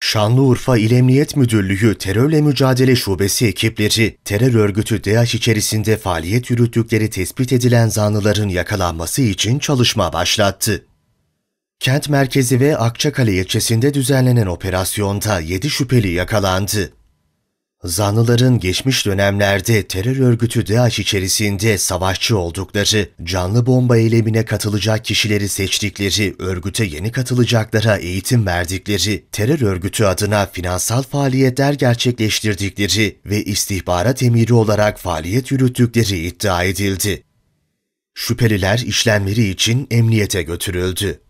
Şanlıurfa İl Emniyet Müdürlüğü Terörle Mücadele Şubesi ekipleri, terör örgütü DAEŞ içerisinde faaliyet yürüttükleri tespit edilen zanlıların yakalanması için çalışma başlattı. Kent merkezi ve Akçakale ilçesinde düzenlenen operasyonda 7 şüpheli yakalandı. Zanlıların geçmiş dönemlerde terör örgütü DAEŞ içerisinde savaşçı oldukları, canlı bomba eylemine katılacak kişileri seçtikleri, örgüte yeni katılacaklara eğitim verdikleri, terör örgütü adına finansal faaliyetler gerçekleştirdikleri ve istihbarat emiri olarak faaliyet yürüttükleri iddia edildi. Şüpheliler işlemleri için emniyete götürüldü.